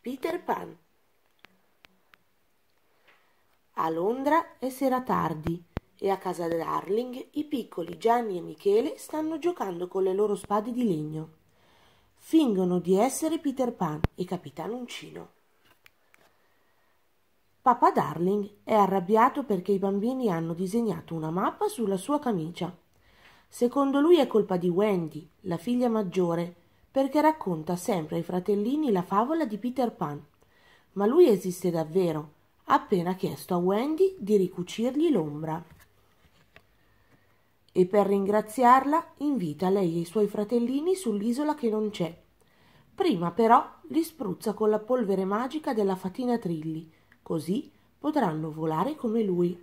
Peter Pan. A Londra è sera tardi e a casa Darling i piccoli Gianni e Michele stanno giocando con le loro spade di legno. Fingono di essere Peter Pan e Capitan Uncino. Papà Darling è arrabbiato perché i bambini hanno disegnato una mappa sulla sua camicia. Secondo lui è colpa di Wendy, la figlia maggiore, perché racconta sempre ai fratellini la favola di Peter Pan. Ma lui esiste davvero, ha appena chiesto a Wendy di ricucirgli l'ombra. E per ringraziarla invita lei e i suoi fratellini sull'isola che non c'è. Prima però li spruzza con la polvere magica della fatina Trilli, così potranno volare come lui.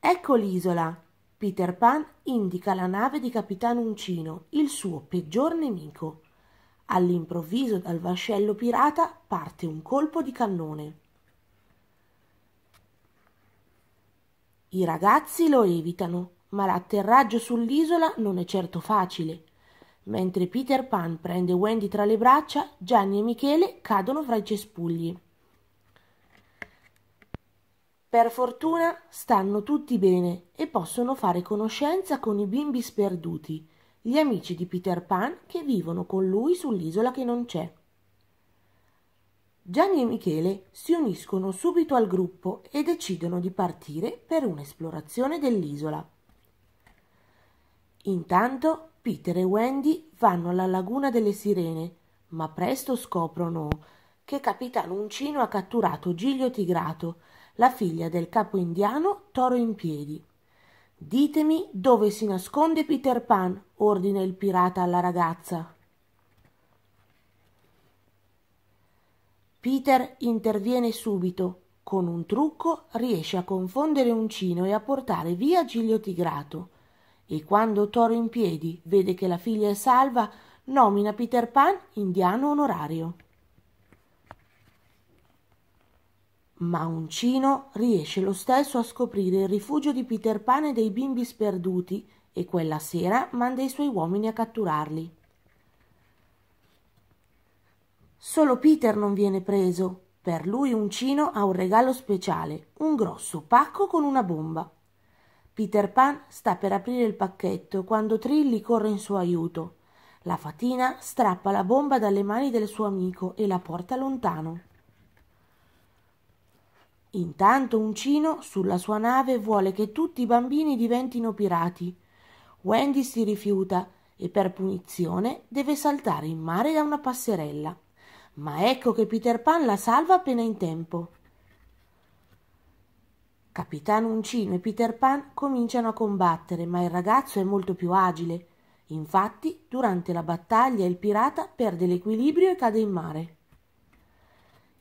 Ecco l'isola, Peter Pan indica la nave di Capitano Uncino, il suo peggior nemico. All'improvviso dal vascello pirata parte un colpo di cannone. I ragazzi lo evitano, ma l'atterraggio sull'isola non è certo facile. Mentre Peter Pan prende Wendy tra le braccia, Gianni e Michele cadono fra i cespugli. Per fortuna stanno tutti bene e possono fare conoscenza con i bimbi sperduti, gli amici di Peter Pan che vivono con lui sull'isola che non c'è. Gianni e Michele si uniscono subito al gruppo e decidono di partire per un'esplorazione dell'isola. Intanto Peter e Wendy vanno alla laguna delle sirene, ma presto scoprono che Capitan Uncino ha catturato Giglio Tigrato la figlia del capo indiano Toro in piedi. Ditemi dove si nasconde Peter Pan, ordina il pirata alla ragazza. Peter interviene subito. Con un trucco riesce a confondere Uncino e a portare via Giglio Tigrato. E quando Toro in piedi vede che la figlia è salva, nomina Peter Pan indiano onorario. Ma Uncino riesce lo stesso a scoprire il rifugio di Peter Pan e dei bimbi sperduti e quella sera manda i suoi uomini a catturarli. Solo Peter non viene preso. Per lui Uncino ha un regalo speciale, un grosso pacco con una bomba. Peter Pan sta per aprire il pacchetto quando Trilli corre in suo aiuto. La fatina strappa la bomba dalle mani del suo amico e la porta lontano. Intanto Uncino sulla sua nave vuole che tutti i bambini diventino pirati. Wendy si rifiuta e per punizione deve saltare in mare da una passerella. Ma ecco che Peter Pan la salva appena in tempo. Capitano Uncino e Peter Pan cominciano a combattere, ma il ragazzo è molto più agile. Infatti, durante la battaglia il pirata perde l'equilibrio e cade in mare.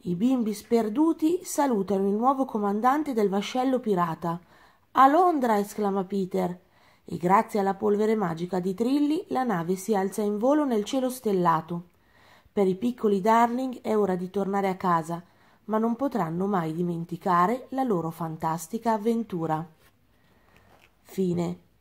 I bimbi sperduti salutano il nuovo comandante del vascello pirata. A Londra! esclama Peter. E grazie alla polvere magica di Trilli la nave si alza in volo nel cielo stellato. Per i piccoli Darling è ora di tornare a casa, ma non potranno mai dimenticare la loro fantastica avventura. Fine.